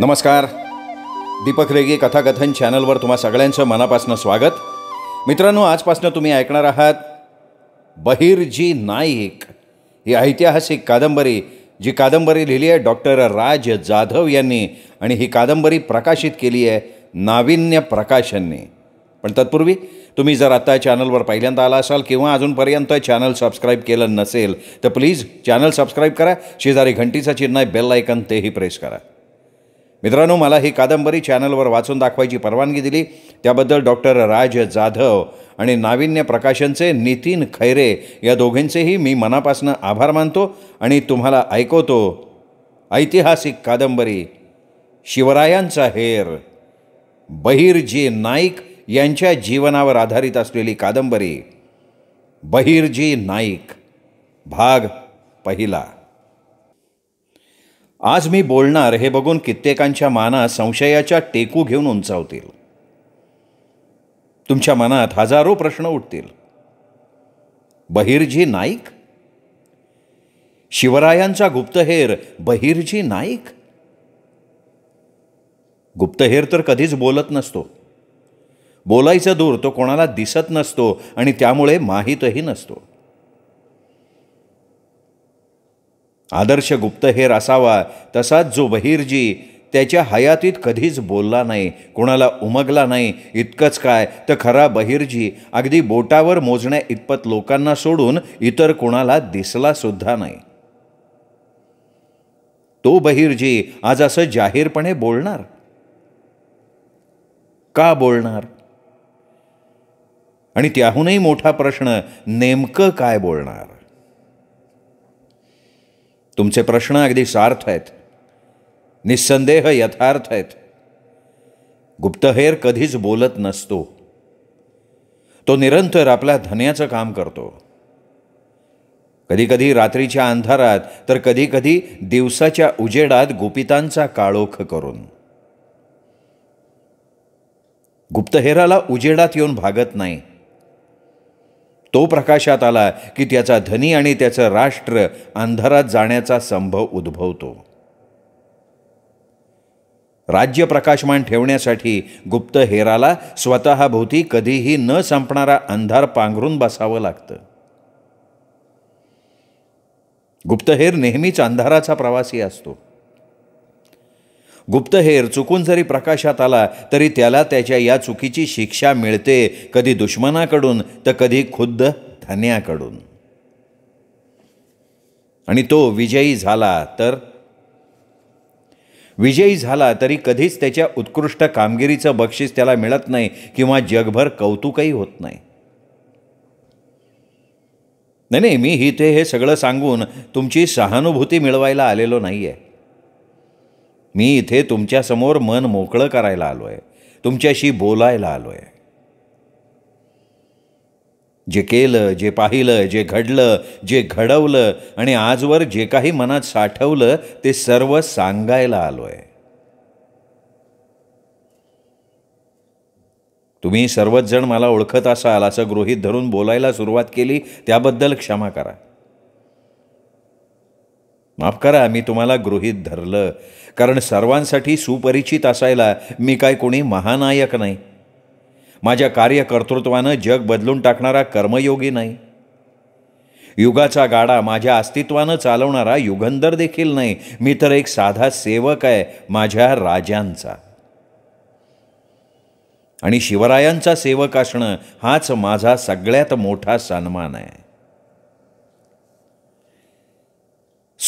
नमस्कार दीपक रेगी कथाकथन चॅनलवर तुम्हा सगळ्यांचं मनापासनं स्वागत मित्रांनो आजपासून तुम्ही ऐकणार आहात बहिरजी नाईक ही ऐतिहासिक कादंबरी जी कादंबरी लिहिली आहे डॉक्टर राज जाधव यांनी आणि ही कादंबरी प्रकाशित केली आहे नाविन्य प्रकाशांनी पण तत्पूर्वी तुम्ही जर आत्ता चॅनलवर पहिल्यांदा आला असाल किंवा अजूनपर्यंत चॅनल सबस्क्राईब केलं नसेल तर प्लीज चॅनल सबस्क्राईब करा शेजारी घंटीचा चिन्ह आहे बेल आयकन तेही प्रेस करा मित्रांनो मला ही कादंबरी चॅनलवर वाचून दाखवायची परवानगी दिली त्याबद्दल डॉक्टर राज जाधव आणि नाविन्य प्रकाशनचे नितीन खैरे या दोघींचेही मी मनापासनं आभार मानतो आणि तुम्हाला ऐकवतो ऐतिहासिक कादंबरी शिवरायांचा हेर बहिरजी नाईक यांच्या जीवनावर आधारित असलेली कादंबरी बहिरजी नाईक भाग पहिला आज मी बोलणार हे बघून कित्येकांच्या मानात संशयाच्या टेकू घेऊन उंचावतील तुमच्या मनात हजारो प्रश्न उठतील बहिर्जी नाईक शिवरायांचा गुप्तहेर बहिरजी नाईक गुप्तहेर तर कधीच बोलत नसतो बोलायचं दूर तो कोणाला दिसत नसतो आणि त्यामुळे माहीतही नसतो आदर्श गुप्तहेर असावा तसाच जो बहिर्जी त्याच्या हयातीत कधीच बोलला नाही कोणाला उमगला नाही इतकंच काय तर खरा बहिर्जी अगदी बोटावर मोजण्या इतपत लोकांना सोडून इतर कोणाला दिसला सुद्धा नाही तो बहिर्जी आज असं जाहीरपणे बोलणार का बोलणार आणि त्याहूनही मोठा प्रश्न नेमकं काय बोलणार तुमचे प्रश्न अगदी सार्थ आहेत निस्संदेह यथार्थ आहेत गुप्तहेर कधीच बोलत नसतो तो निरंतर आपल्या धन्याचं काम करतो कधीकधी रात्रीच्या अंधारात तर कधी-कधी दिवसाच्या उजेडात गुपितांचा काळोख करून गुप्तहेराला उजेडात येऊन भागत नाही तो प्रकाशात आला की त्याचा धनी आणि त्याचं राष्ट्र अंधारात जाण्याचा संभव उद्भवतो राज्य प्रकाशमान ठेवण्यासाठी गुप्त हेराला स्वतःभोवती कधीही न संपणारा अंधार पांघरून बसावं लागतं गुप्तहेर नेहमीच अंधाराचा प्रवासी असतो गुप्तहेर चुकून जरी प्रकाशात आला तरी त्याला त्याच्या या चुकीची शिक्षा मिळते कधी दुश्मनाकडून तर कधी खुद्द धन्याकडून आणि तो विजयी झाला तर विजयी झाला तरी कधीच त्याच्या उत्कृष्ट कामगिरीचं बक्षीस त्याला मिळत नाही किंवा जगभर कौतुकही होत नाही नाही नाही मी इथे हे सगळं सांगून तुमची सहानुभूती मिळवायला आलेलो नाही आहे मी इथे तुमच्यासमोर मन मोकळं करायला आलो आहे तुमच्याशी बोलायला आलो आहे जे केलं जे पाहिलं जे घडलं जे घडवलं आणि आजवर जे काही मनात साठवलं ते सर्व सांगायला आलो आहे तुम्ही सर्वच जण मला ओळखत असाल असं गृहीत धरून बोलायला सुरुवात केली त्याबद्दल क्षमा करा माफ करा मी तुम्हाला गृहीत धरलं कारण सर्वांसाठी सुपरिचित असायला मी काय कोणी महानायक नाही माझ्या कार्यकर्तृत्वानं जग बदलून टाकणारा कर्मयोगी नाही युगाचा गाडा माझ्या अस्तित्वानं चालवणारा युगंधर देखील नाही मी तर एक साधा सेवक आहे माझ्या राजांचा आणि शिवरायांचा सेवक असणं हाच माझा सगळ्यात मोठा सन्मान आहे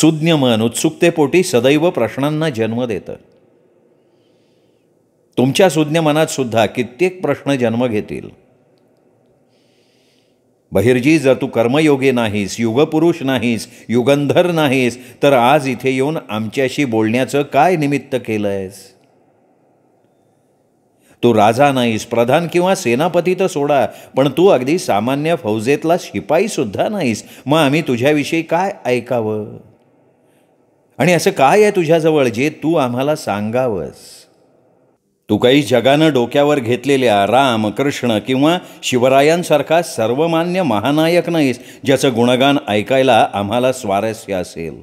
सुज्ञ मन उत्सुकतेपोटी सदैव प्रश्नांना जन्म देतं तुमच्या सुज्ञ मनात सुद्धा कित्येक प्रश्न जन्म घेतील बहिर्जी जर तू कर्मयोगी नाहीस युगपुरुष नाहीस युगंधर नाहीस तर आज इथे येऊन आमच्याशी बोलण्याचं काय निमित्त केलं आहेस तू राजा नाहीस प्रधान किंवा सेनापती तर सोडा पण तू अगदी सामान्य फौजेतला शिपाईसुद्धा नाहीस मग आम्ही तुझ्याविषयी काय ऐकावं आणि असं काय आहे तुझ्याजवळ जे तू आम्हाला सांगावस तू काही जगानं डोक्यावर घेतलेल्या राम कृष्ण किंवा शिवरायांसारखा सर्वमान्य महानायक नाहीस ज्याचं गुणगान ऐकायला आम्हाला स्वारस्य असेल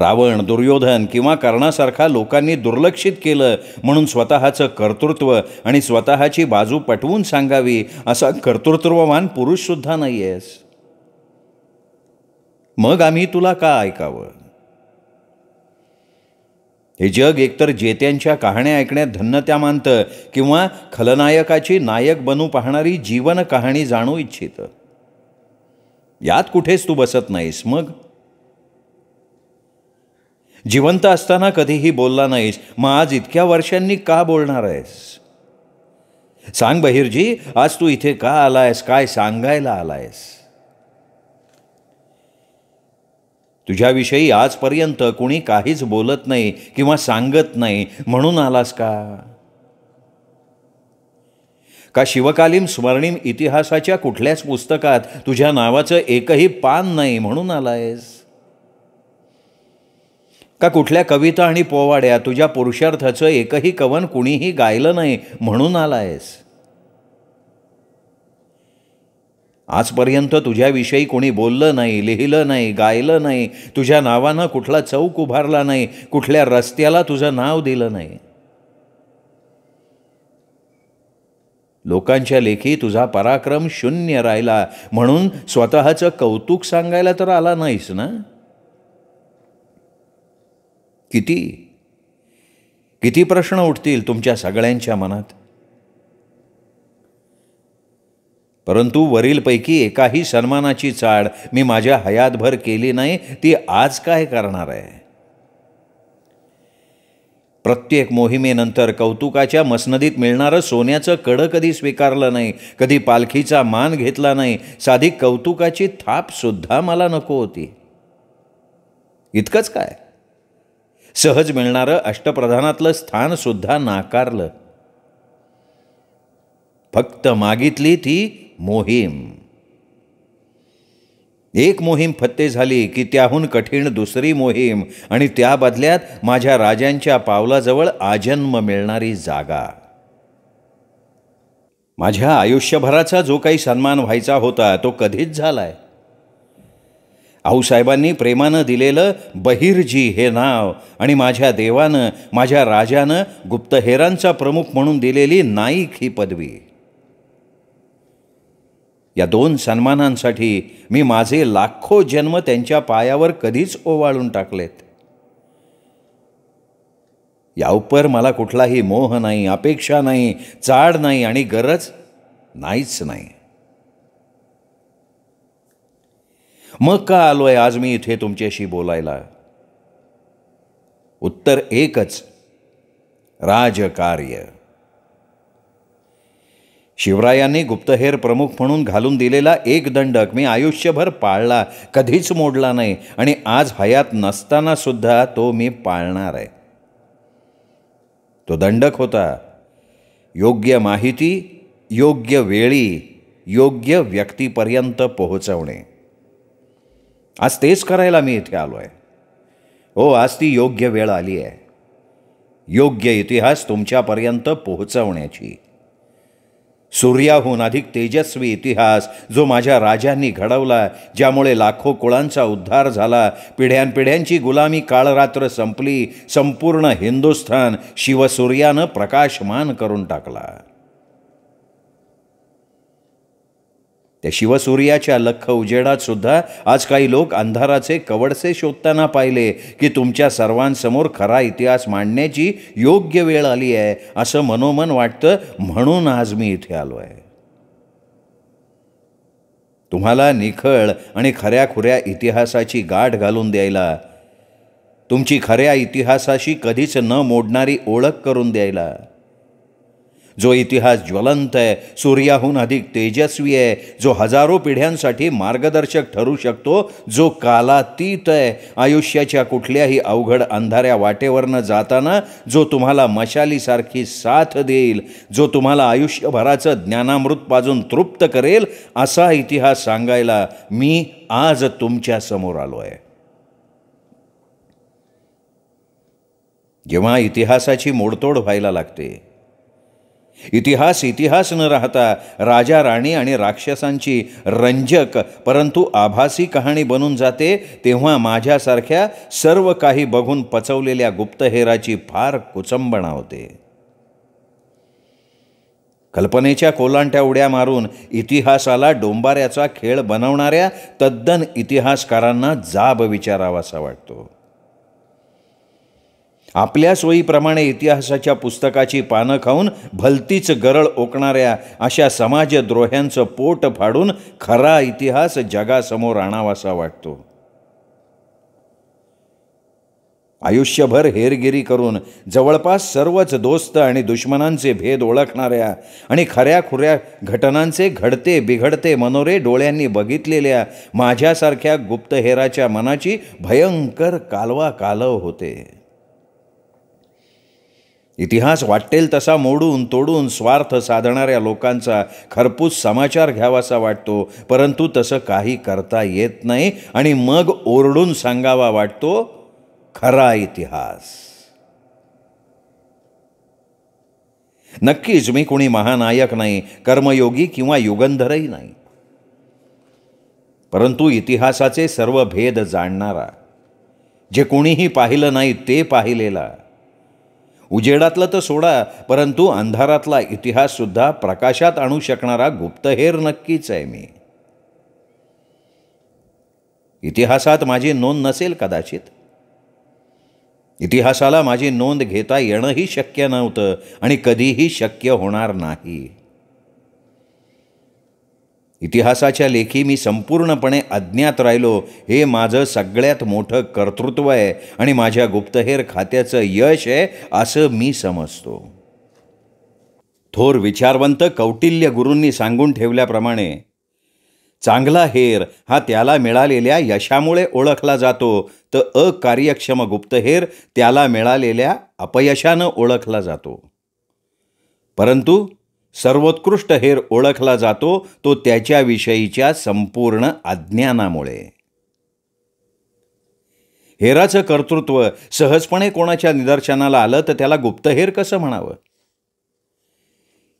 रावण दुर्योधन किंवा कर्णासारखा लोकांनी दुर्लक्षित केलं म्हणून स्वतःचं कर्तृत्व आणि स्वतःची बाजू पटवून सांगावी असा कर्तृत्ववान पुरुषसुद्धा नाही आहेस मग आम्ही तुला का ऐकावं हे जग एकतर जेत्यांच्या कहाण्या ऐकण्यात धन्यता मानतं किंवा खलनायकाची नायक बनू पाहणारी जीवन कहाणी जाणू इच्छित यात कुठेच तू बसत नाहीस मग जिवंत असताना कधीही बोलला नाहीस मग आज इतक्या वर्षांनी का बोलणार आहेस सांग बहिरजी आज तू इथे का आलायस काय सांगायला आलायस तुझ्याविषयी आजपर्यंत कुणी काहीच बोलत नाही किंवा सांगत नाही म्हणून आलास का का शिवकालीन स्मरणीम इतिहासाच्या कुठल्याच पुस्तकात तुझ्या नावाचं एकही पान नाही म्हणून आलायस का कुठल्या कविता आणि पोवाड्या तुझ्या पुरुषार्थाचं एकही कवन कुणीही गायलं नाही म्हणून आलायस आजपर्यंत तुझ्याविषयी कोणी बोललं नाही लिहिलं नाही गायलं नाही तुझ्या नावानं कुठला चौक उभारला नाही कुठल्या रस्त्याला तुझं नाव दिलं नाही लोकांच्या लेखी तुझा पराक्रम शून्य राहिला म्हणून स्वतःचं कौतुक सांगायला तर आला नाहीस ना किती किती प्रश्न उठतील तुमच्या सगळ्यांच्या मनात परंतु वरीलपैकी एकाही सन्मानाची चाळ मी माझ्या हयातभर केली नाही ती आज काय करणार आहे प्रत्येक मोहिमेनंतर कौतुकाच्या मसनदीत मिळणारं सोन्याचं कडं कधी स्वीकारलं नाही कधी पालखीचा मान घेतला नाही साधी कौतुकाची थापसुद्धा मला नको होती इतकंच काय सहज मिळणारं अष्टप्रधानातलं स्थानसुद्धा नाकारलं फक्त मागितली ती मोहीम एक मोहीम फत्ते झाली की त्याहून कठीण दुसरी मोहीम आणि त्या बदल्यात माझ्या राजांच्या पावलाजवळ आजन्म मिळणारी जागा माझ्या आयुष्यभराचा जो काही सन्मान व्हायचा होता तो कधीच झालाय आऊसाहेबांनी प्रेमानं दिलेलं बहिरजी हे नाव आणि माझ्या देवानं माझ्या राजानं गुप्तहेरांचा प्रमुख म्हणून दिलेली नाईक ही पदवी या दोन सन्मानांसाठी मी माझे लाखो जन्म त्यांच्या पायावर कधीच ओवाळून टाकलेत या उपर मला कुठलाही मोह नाही अपेक्षा नाही चाड नाही आणि गरज नाहीच नाही मग का आलोय आज मी इथे तुमच्याशी बोलायला उत्तर एकच राजकार्य शिवरायांनी गुप्तहेर प्रमुख म्हणून घालून दिलेला एक दंडक मी आयुष्यभर पाळला कधीच मोडला नाही आणि आज हयात नसतानासुद्धा तो मी पाळणार आहे तो दंडक होता योग्य माहिती योग्य वेळी योग्य व्यक्तीपर्यंत पोहोचवणे आज तेच करायला मी इथे आलो आहे हो आज ती योग्य वेळ आली आहे योग्य इतिहास तुमच्यापर्यंत पोहोचवण्याची सूर्याहून अधिक तेजस्वी इतिहास जो माझ्या राजांनी घडवला ज्यामुळे लाखो कुळांचा उद्धार झाला पिढ्यानपिढ्यांची गुलामी काळरात्र संपली संपूर्ण हिंदुस्थान शिवसूर्यानं प्रकाशमान करून टाकला त्या शिवसूर्याच्या लख उजेडात सुद्धा आज काही लोक अंधाराचे कवडसे शोधताना पाहिले की तुमच्या सर्वांसमोर खरा इतिहास मांडण्याची योग्य वेळ आली आहे असं मनोमन वाटतं म्हणून आज मी इथे आलो आहे तुम्हाला निखळ आणि खऱ्या खुऱ्या इतिहासाची गाठ घालून द्यायला तुमची खऱ्या इतिहासाशी कधीच न मोडणारी ओळख करून द्यायला जो इतिहास ज्वलंत आहे सूर्याहून अधिक तेजस्वी आहे जो हजारो पिढ्यांसाठी मार्गदर्शक ठरू शकतो जो कालातीत आहे आयुष्याच्या कुठल्याही अवघड अंधाऱ्या वाटेवरनं जाताना जो तुम्हाला मशालीसारखी साथ देईल जो तुम्हाला आयुष्यभराचं ज्ञानामृत पाजून तृप्त करेल असा इतिहास सांगायला मी आज तुमच्या समोर आलो आहे जेव्हा इतिहासाची मोडतोड व्हायला लागते इतिहास इतिहास न राहता राजा राणी आणि राक्षसांची रंजक परंतु आभासी कहाणी बनून जाते तेव्हा माझ्यासारख्या सर्व काही बघून पचवलेल्या गुप्तहेराची फार कुचंबणा होते कल्पनेच्या कोलांट्या उड्या मारून इतिहासाला डोंबाऱ्याचा खेळ बनवणाऱ्या तद्दन इतिहासकारांना जाब विचारावासा वाटतो आपल्या सोयीप्रमाणे इतिहासाच्या पुस्तकाची पानं खाऊन भलतीच गरळ ओकणाऱ्या अशा समाजद्रोह्यांचं पोट फाडून खरा इतिहास जगासमोर आणावासा वाटतो आयुष्यभर हेरगिरी करून जवळपास सर्वच दोस्त आणि दुश्मनांचे भेद ओळखणाऱ्या आणि खऱ्या खुऱ्या घटनांचे घडते बिघडते मनोरे डोळ्यांनी बघितलेल्या माझ्यासारख्या गुप्तहेराच्या मनाची भयंकर कालवा कालव होते इतिहास वाटेल तसा मोडून तोडून स्वार्थ साधणाऱ्या लोकांचा खरपूस समाचार घ्यावासा वाटतो परंतु तसं काही करता येत नाही आणि मग ओरडून सांगावा वाटतो खरा इतिहास नक्कीच मी कोणी महानायक नाही कर्मयोगी किंवा युगंधरही नाही परंतु इतिहासाचे सर्व भेद जाणणारा जे कोणीही पाहिलं नाही ते पाहिलेला उजेडातलं तर सोडा परंतु अंधारातला इतिहाससुद्धा प्रकाशात आणू शकणारा गुप्तहेर नक्कीच आहे मी इतिहासात माझी नोंद नसेल कदाचित इतिहासाला माझी नोंद घेता येणंही शक्य नव्हतं आणि कधीही शक्य होणार नाही इतिहासाच्या लेखी मी संपूर्णपणे अज्ञात राहिलो हे माझं सगळ्यात मोठं कर्तृत्व आहे आणि माझ्या गुप्तहेर खात्याचं यश आहे असं मी समजतो थोर विचारवंत कौटिल्य गुरूंनी सांगून ठेवल्याप्रमाणे चांगला हेर हा त्याला मिळालेल्या यशामुळे ओळखला जातो तर अकार्यक्षम गुप्तहेर त्याला मिळालेल्या अपयशानं ओळखला जातो परंतु सर्वोत्कृष्ट हेर ओळखला जातो तो त्याच्याविषयीच्या संपूर्ण अज्ञानामुळे हेराचं कर्तृत्व सहजपणे कोणाच्या निदर्शनाला आलं तर त्याला गुप्तहेर कसं म्हणावं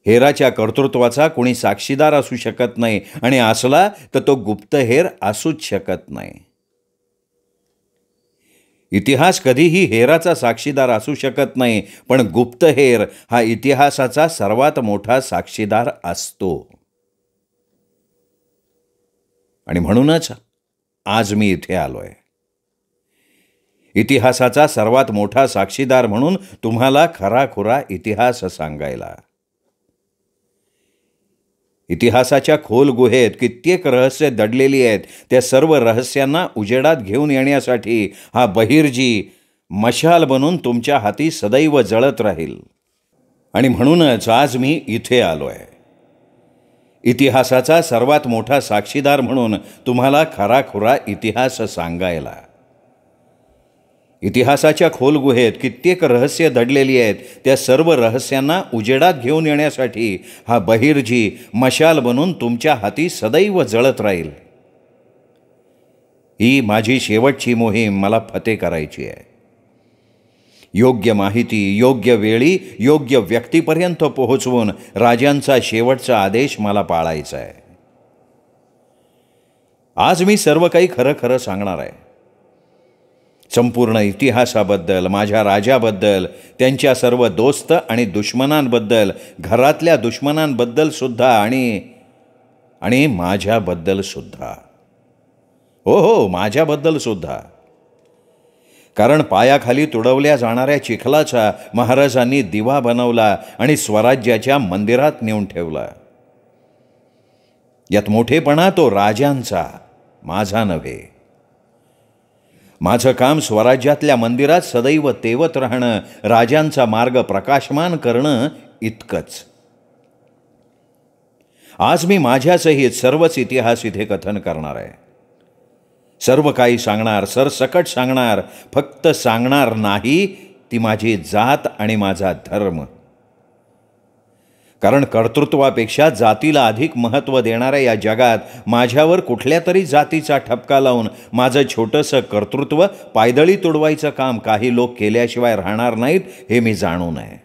हेराच्या कर्तृत्वाचा कोणी साक्षीदार असू शकत नाही आणि असला तर तो गुप्तहेर असूच शकत नाही इतिहास कधीही हेराचा साक्षीदार असू शकत नाही पण गुप्तहेर हा इतिहासाचा सर्वात मोठा साक्षीदार असतो आणि म्हणूनच आज मी इथे आलोय इतिहासाचा सर्वात मोठा साक्षीदार म्हणून तुम्हाला खराखुरा इतिहास सांगायला इतिहासाच्या खोल गुहेत कित्येक रहस्य दडलेली आहेत त्या सर्व रहस्यांना उजेडात घेऊन येण्यासाठी हा बहिर्जी मशाल बनून तुमच्या हाती सदैव जळत राहील आणि म्हणूनच आज मी इथे आलो आहे इतिहासाचा सर्वात मोठा साक्षीदार म्हणून तुम्हाला खराखुरा इतिहास सांगायला इतिहासाच्या खोल गुहेत कित्येक रहस्य दडलेली आहेत त्या सर्व रहस्यांना उजेडात घेऊन येण्यासाठी हा बहिर्जी मशाल बनून तुमच्या हाती सदैव जळत राहील ही माझी शेवटची मोहीम मला फते करायची आहे योग्य माहिती योग्य वेळी योग्य व्यक्तीपर्यंत पोहोचवून राजांचा शेवटचा आदेश मला पाळायचा आहे आज मी सर्व काही खरं खरं सांगणार आहे संपूर्ण इतिहासाबद्दल माझ्या राजाबद्दल त्यांच्या सर्व दोस्त आणि दुश्मनांबद्दल घरातल्या सुद्धा आणि आणि माझ्याबद्दलसुद्धा हो हो सुद्धा कारण पायाखाली तुडवल्या जाणाऱ्या चिखलाचा महाराजांनी दिवा बनवला आणि स्वराज्याच्या मंदिरात नेऊन ठेवला यात मोठेपणा तो राजांचा माझा नव्हे माझं काम स्वराज्यातल्या मंदिरात सदैव तेवत राहणं राजांचा मार्ग प्रकाशमान करणं इतकंच आज मी माझ्यासहित सर्वच इतिहास इथे कथन करणार आहे सर्व काही सांगणार सरसकट सांगणार फक्त सांगणार नाही ती माझी जात आणि माझा धर्म कारण कर्तृत्वापेक्षा जातीला अधिक महत्त्व देणाऱ्या या जगात माझ्यावर कुठल्या तरी जातीचा ठपका लावून माझं छोटंसं कर्तृत्व पायदळी तुडवायचं काम काही लोक केल्याशिवाय राहणार नाहीत हे मी जाणून आहे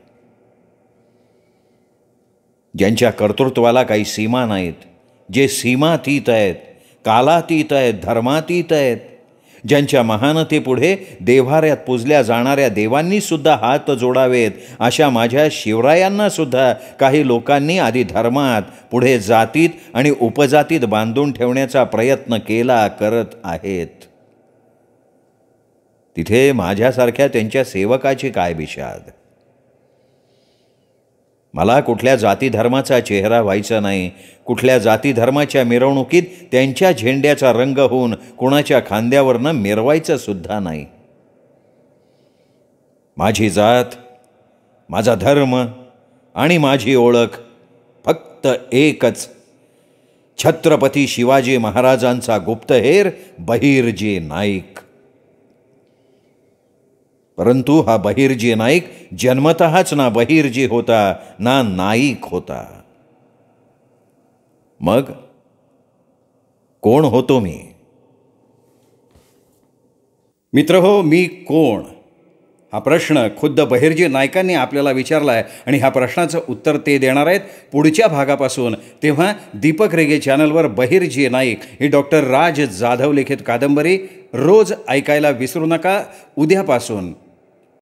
ज्यांच्या कर्तृत्वाला काही सीमा नाहीत जे सीमातीत आहेत कालातीत आहेत धर्मातीत आहेत ज्यांच्या महानतेपुढे देव्हाऱ्यात पुजल्या जाणाऱ्या देवांनीसुद्धा हात जोडावेत अशा माझ्या शिवरायांनासुद्धा काही लोकांनी आधी धर्मात पुढे जातीत आणि उपजातीत बांधून ठेवण्याचा प्रयत्न केला करत आहेत तिथे माझ्यासारख्या त्यांच्या सेवकाची काय विषाद मला कुठल्या जाती धर्माचा चेहरा व्हायचा नाही कुठल्या जाती धर्माच्या मिरवणुकीत त्यांच्या झेंड्याचा रंग होऊन कुणाच्या खांद्यावरनं मिरवायचं सुद्धा नाही माझी जात माझा धर्म आणि माझी ओळख फक्त एकच छत्रपती शिवाजी महाराजांचा गुप्तहेर बहिरजी नाईक परंतु हा बहिर्जी नाईक जन्मतःच ना बहिर्जी होता ना नाईक होता मग कोण होतो मी मित्र हो मी कोण हा प्रश्न खुद्द बहिर्जी नायकांनी आपल्याला विचारला आहे आणि ह्या प्रश्नाचं उत्तर ते देणार आहेत पुढच्या भागापासून तेव्हा दीपक रेगे चॅनलवर बहिर्जी नाईक ही डॉक्टर राज जाधव लिखित कादंबरी रोज ऐकायला विसरू नका उद्यापासून